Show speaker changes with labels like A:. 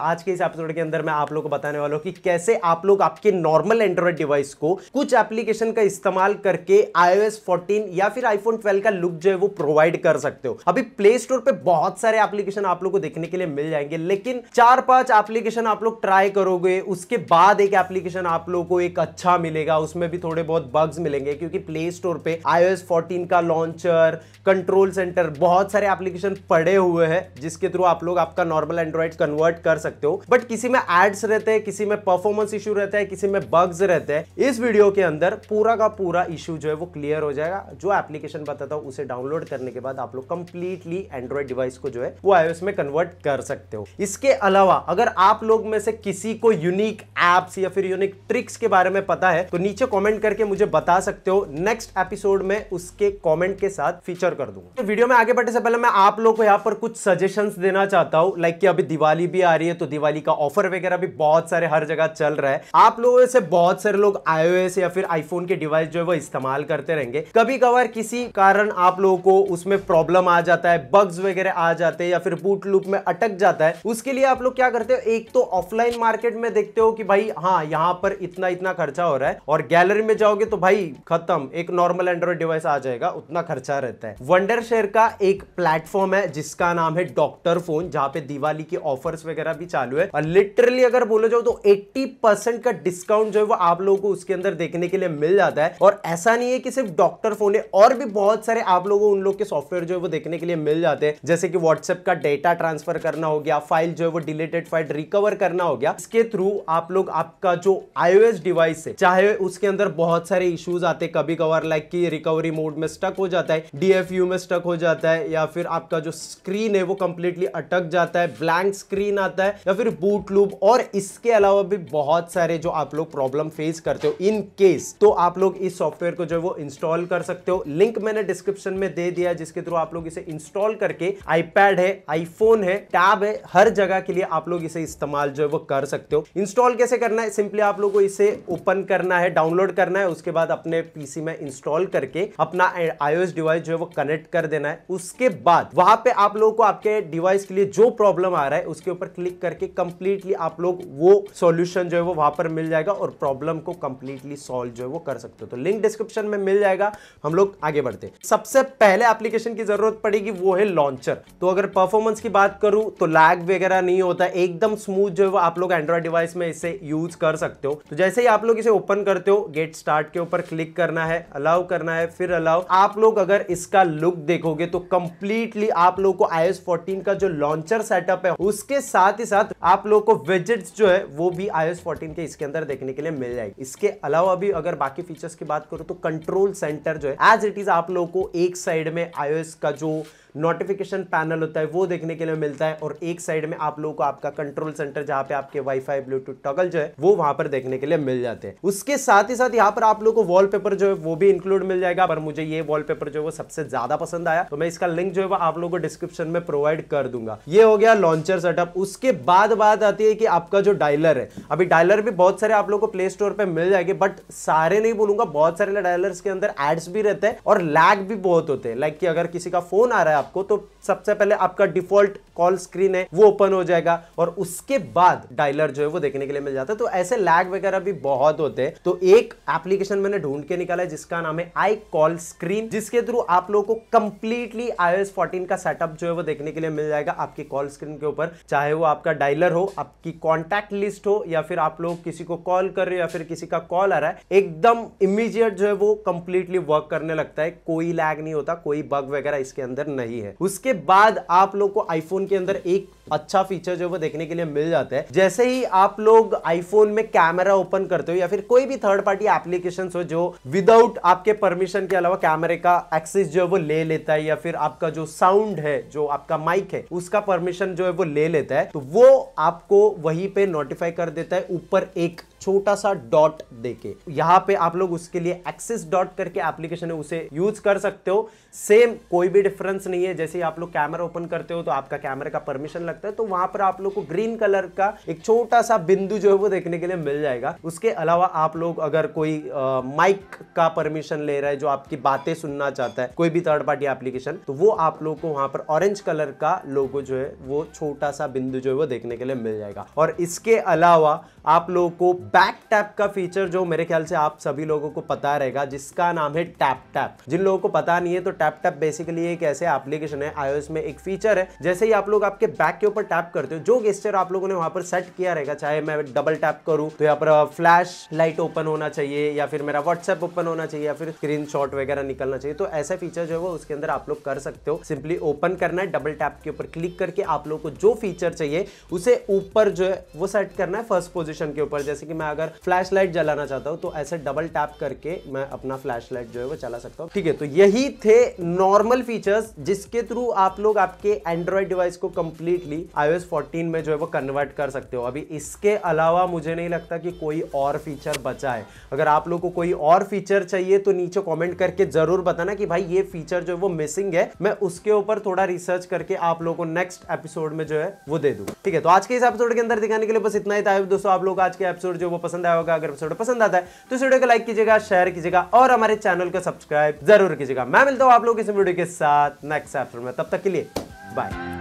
A: आज के इस एपिसोड के अंदर मैं आप लोग को बताने वाला हूँ कि कैसे आप लोग आपके नॉर्मल एंड्रॉइड डिवाइस को कुछ एप्लीकेशन का इस्तेमाल करके iOS 14 या फिर iPhone 12 का लुक जो है वो प्रोवाइड कर सकते हो अभी प्ले स्टोर पे बहुत सारे एप्लीकेशन आप लोग को देखने के लिए मिल जाएंगे लेकिन चार पांच एप्लीकेशन आप लोग ट्राई करोगे उसके बाद एक एप्लीकेशन आप लोग को एक अच्छा मिलेगा उसमें भी थोड़े बहुत बग्स मिलेंगे क्योंकि प्ले स्टोर पे आईओ एस का लॉन्चर कंट्रोल सेंटर बहुत सारे एप्लीकेशन पड़े हुए हैं जिसके थ्रू आप लोग आपका नॉर्मल एंड्रॉइड कन्वर्ट कर सकते हो बट किसी में एड्स रहते हैं किसी में परफॉर्मेंस इश्यू रहता है किसी में बग्स रहते हैं इस वीडियो के अंदर पूरा का पूरा इश्यू जो है वो क्लियर हो जाएगा जो एप्लीकेशन बताता हूँ उसे डाउनलोड करने के बाद आप लोग कंप्लीटली एंड्रॉइड डिवाइस को जो है वो आईओएस में कन्वर्ट कर सकते हो इसके अलावा अगर आप लोग में से किसी को यूनिक एप्स या फिर यूनिक ट्रिक्स के बारे में पता है तो नीचे कॉमेंट करके मुझे बता सकते हो नेक्स्ट एपिसोड में उसके कॉमेंट के साथ फीचर कर दूंगा तो वीडियो में आगे बढ़ने से पहले मैं आप लोग को यहाँ पर कुछ सजेशन देना चाहता हूँ लाइक की अभी दिवाली भी आ रही है है तो दिवाली का ऑफर वगैरह भी बहुत सारे हर जगह चल रहा है आप लोगों से बहुत सारे लोग आईओएस या फिर आईफोन के डिवाइस जो है वो इस्तेमाल करते रहेंगे कभी कभार किसी कारण आप लोगों को उसमें प्रॉब्लम आ जाता है बग्स वगैरह आ जाते हैं या फिर बूट लूप में अटक जाता है उसके लिए आप लोग क्या करते हो एक तो ऑफलाइन मार्केट में देखते हो कि भाई हाँ यहाँ पर इतना इतना खर्चा हो रहा है और गैलरी में जाओगे तो भाई खत्म एक नॉर्मल एंड्रॉइड डिवाइस आ जाएगा उतना खर्चा रहता है वंडर शेयर का एक प्लेटफॉर्म है जिसका नाम है डॉक्टर फोन जहां पे दिवाली के ऑफर्स वगैरह अभी चालू है और लिटरली अगर बोला जाओ तो 80 परसेंट का डिस्काउंट जो है वो आप लोगों को उसके अंदर देखने के लिए मिल जाता है और ऐसा नहीं है कि सिर्फ डॉक्टर फोन है और भी बहुत सारे आप लोगों उन लोग के सॉफ्टवेयर जो है वो देखने के लिए मिल जाते हैं जैसे कि व्हाट्सएप का डेटा ट्रांसफर करना हो गया फाइल जो है वो डिलीटेड फाइल रिकवर करना हो गया इसके थ्रू आप लोग आपका जो आईओ डिवाइस है चाहे उसके अंदर बहुत सारे इश्यूज आते हैं कभी कभार लाइक की रिकवरी मोड में स्टक हो जाता है डीएफयू में स्टक हो जाता है या फिर आपका जो स्क्रीन है वो कंप्लीटली अटक जाता है ब्लैंक स्क्रीन आता है है या फिर बूट लूप और इसके अलावा भी बहुत सारे जो आप लोग प्रॉब्लम फेस करते हो इन केस तो आप लोग इस सॉफ्टवेयर को जो है वो इंस्टॉल कर सकते हो लिंक मैंने डिस्क्रिप्शन में दे दिया जिसके थ्रू आप लोग इसे इंस्टॉल करके आईपैड है आईफोन है टैब है हर जगह के लिए आप लोग इसे इस्तेमाल जो है वो कर सकते हो इंस्टॉल कैसे करना है सिंपली आप लोग को इसे ओपन करना है डाउनलोड करना है उसके बाद अपने पीसी में इंस्टॉल करके अपना आईओएस डिवाइस जो है वो कनेक्ट कर देना है उसके बाद वहां पे आप लोगों को आपके डिवाइस के लिए जो प्रॉब्लम आ रहा है उसके ऊपर क्लिक करके कंप्लीटली आप लोग वो सॉल्यूशन जो है वो वहां पर मिल जाएगा और प्रॉब्लम को कंप्लीटली सॉल्व जो है वो कर सकते हो तो लिंक डिस्क्रिप्शन में मिल जाएगा हम लोग आगे बढ़ते हैं सबसे पहले एप्लीकेशन की जरूरत पड़ेगी वो है लॉन्चर तो अगर परफॉर्मेंस की बात करूं तो लैग वगैरह नहीं होता एकदम स्मूथ जो है वो आप लोग एंड्रॉइड डिवाइस में इसे यूज कर सकते हो तो जैसे ही आप लोग इसे ओपन करते हो गेट स्टार्ट के ऊपर क्लिक करना है अलाउ करना है फिर अलाउ आप लोग अगर इसका लुक देखोगे तो कंप्लीटली आप लोग को आई 14 का जो लॉन्चर सेटअप है उसके साथ इस साथ आप लोग को विजिट जो है वो भी आई 14 के इसके अंदर देखने के लिए मिल जाएगी इसके अलावा भी अगर बाकी फीचर्स की बात करूं तो कंट्रोल सेंटर जो है एज इट इज आप लोग को एक साइड में आई का जो नोटिफिकेशन पैनल होता है वो देखने के लिए मिलता है और एक साइड में आप लोगों को आपका कंट्रोल सेंटर जहां पे आपके वाईफाई ब्लूटूथ टॉगल जो है वो वहां पर देखने के लिए मिल जाते हैं उसके साथ ही साथ यहाँ पर आप लोग को वॉलपेपर जो है वो भी इंक्लूड मिल जाएगा पर मुझे ये वॉलपेपर जो है वो सबसे ज्यादा पसंद आया तो मैं इसका लिंक जो है वो आप लोगों को डिस्क्रिप्शन में प्रोवाइड कर दूंगा ये हो गया लॉन्चर सेटअप उसके बाद बात आती है कि आपका जो डायलर है अभी डायलर भी बहुत सारे आप लोग को प्ले स्टोर पर मिल जाएंगे बट सारे नहीं बोलूंगा बहुत सारे डायलर के अंदर एड्स भी रहते हैं और लैग भी बहुत होते हैं लाइक कि अगर किसी का फोन आ रहा है आपको तो सबसे पहले आपका डिफॉल्ट कॉल स्क्रीन है वो ओपन हो जाएगा और उसके बाद डायलर जो है वो देखने के लिए मिल जाता है तो ऐसे लैग वगैरह भी बहुत होते हैं तो एक एप्लीकेशन मैंने ढूंढ के निकाला है जिसका नाम है आई कॉल स्क्रीन जिसके थ्रू आप लोगों को कंप्लीटली iOS एस का सेटअप जो है वो देखने के लिए मिल जाएगा आपकी कॉल स्क्रीन के ऊपर चाहे वो आपका डायलर हो आपकी कॉन्टैक्ट लिस्ट हो या फिर आप लोग किसी को कॉल कर रहे हो या फिर किसी का कॉल आ रहा है एकदम इमीजिएट जो है वो कंप्लीटली वर्क करने लगता है कोई लैग नहीं होता कोई बग वगैरह इसके अंदर नहीं रही है उसके बाद आप लोग को आईफोन के अंदर एक अच्छा फीचर जो वो देखने के लिए मिल जाता है जैसे ही आप लोग आईफोन में कैमरा ओपन करते हो या फिर कोई भी थर्ड पार्टी एप्लीकेशन हो जो विदाउट आपके परमिशन के अलावा कैमरे का एक्सेस जो है वो ले लेता है या फिर आपका जो साउंड है जो आपका माइक है उसका परमिशन जो है वो ले लेता है तो वो आपको वहीं पे नोटिफाई कर देता है ऊपर एक छोटा सा डॉट देके यहाँ पे आप लोग उसके लिए एक्सेस डॉट करके एप्लीकेशन है उसे यूज कर सकते हो सेम कोई भी डिफरेंस नहीं है जैसे ही आप लोग कैमरा ओपन करते हो तो आपका कैमरे का परमिशन लगता जाता है तो वहां पर आप लोग को ग्रीन कलर का एक छोटा सा बिंदु जो है वो देखने के लिए मिल जाएगा उसके अलावा आप लोग अगर कोई माइक का परमिशन ले रहा है जो आपकी बातें सुनना चाहता है कोई भी थर्ड पार्टी एप्लीकेशन तो वो आप लोग को वहां पर ऑरेंज कलर का लोगो जो है वो छोटा सा बिंदु जो है वो देखने के लिए मिल जाएगा और इसके अलावा आप लोगों को बैक टैप का फीचर जो मेरे ख्याल से आप सभी लोगों को पता रहेगा जिसका नाम है टैप टैप जिन लोगों को पता नहीं है तो टैप टैप बेसिकली एक ऐसे एप्लीकेशन है आईओएस में एक फीचर है जैसे ही आप लोग आपके बैक के ऊपर टैप करते हो जो गेस्टर आप लोगों ने वहां पर सेट किया रहेगा चाहे मैं डबल टैप करूं तो यहाँ पर फ्लैश लाइट ओपन होना चाहिए या फिर मेरा व्हाट्सएप ओपन होना चाहिए या फिर स्क्रीन वगैरह निकलना चाहिए तो ऐसा फीचर जो है वो उसके अंदर आप लोग कर सकते हो सिंपली ओपन करना है डबल टैप के ऊपर क्लिक करके आप लोग को जो फीचर चाहिए उसे ऊपर जो है वो सेट करना है फर्स्ट पोजिशन के ऊपर जैसे कि मैं अगर फ्लैश लाइट जलाना चाहता हूँ तो ऐसे डबल टैप करके मैं अपना फ्लैश लाइट जो है वो चला सकता हूँ ठीक है तो यही थे नॉर्मल फीचर्स जिसके थ्रू आप लोग आपके एंड्रॉयड डिवाइस को कंप्लीटली डायरेक्टली आई 14 में जो है वो कन्वर्ट कर सकते हो अभी इसके अलावा मुझे नहीं लगता कि कोई और फीचर बचा है अगर आप लोग को कोई और फीचर चाहिए तो नीचे कॉमेंट करके जरूर बताना कि भाई ये फीचर जो है वो मिसिंग है मैं उसके ऊपर थोड़ा रिसर्च करके आप लोग को नेक्स्ट एपिसोड में जो है वो दे दूंगा ठीक है तो आज के इस एपिसोड के अंदर दिखाने के लिए बस इतना ही था दोस्तों आप लोग आज के एपिसोड जो वो पसंद आया होगा अगर एपिसोड पसंद आता है तो इस वीडियो को लाइक कीजिएगा शेयर कीजिएगा और हमारे चैनल को सब्सक्राइब जरूर कीजिएगा मैं मिलता हूँ आप लोग इस वीडियो के साथ नेक्स्ट एपिसोड में तब तक के लिए बाय